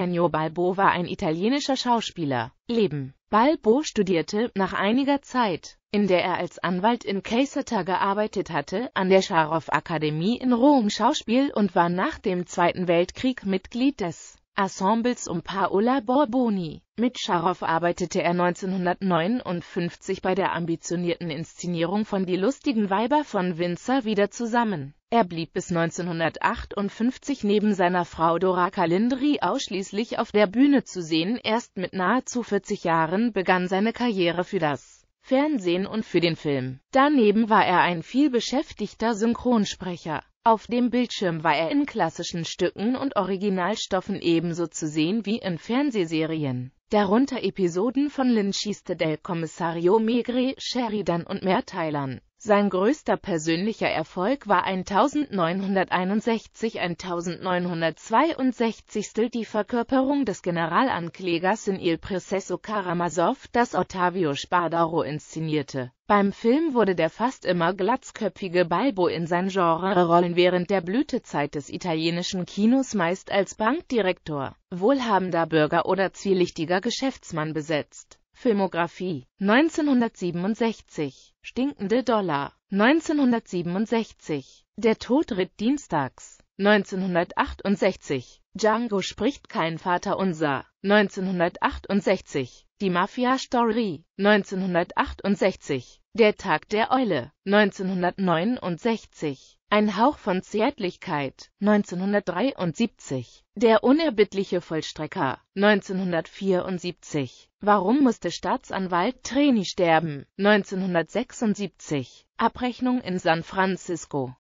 Ennio Balbo war ein italienischer Schauspieler. Leben Balbo studierte, nach einiger Zeit, in der er als Anwalt in Caserta gearbeitet hatte, an der Scharow-Akademie in Rom Schauspiel und war nach dem Zweiten Weltkrieg Mitglied des Ensembles um Paola Borboni. Mit Scharow arbeitete er 1959 bei der ambitionierten Inszenierung von Die lustigen Weiber von Winzer wieder zusammen. Er blieb bis 1958 neben seiner Frau Dora Kalindri ausschließlich auf der Bühne zu sehen. Erst mit nahezu 40 Jahren begann seine Karriere für das Fernsehen und für den Film. Daneben war er ein vielbeschäftigter Synchronsprecher. Auf dem Bildschirm war er in klassischen Stücken und Originalstoffen ebenso zu sehen wie in Fernsehserien, darunter Episoden von Lynchiste Del Commissario Maigret, Sheridan und Mehrteilern. Sein größter persönlicher Erfolg war 1961-1962 die Verkörperung des Generalanklägers in Il Processo Karamazov, das Ottavio Spadaro inszenierte. Beim Film wurde der fast immer glatzköpfige Balbo in sein Genre-Rollen während der Blütezeit des italienischen Kinos meist als Bankdirektor, wohlhabender Bürger oder zwielichtiger Geschäftsmann besetzt. Filmografie 1967 Stinkende Dollar 1967 Der Tod ritt dienstags 1968. Django spricht kein Vaterunser. 1968. Die Mafia-Story. 1968. Der Tag der Eule. 1969. Ein Hauch von Zärtlichkeit. 1973. Der unerbittliche Vollstrecker. 1974. Warum musste Staatsanwalt Treni sterben? 1976. Abrechnung in San Francisco.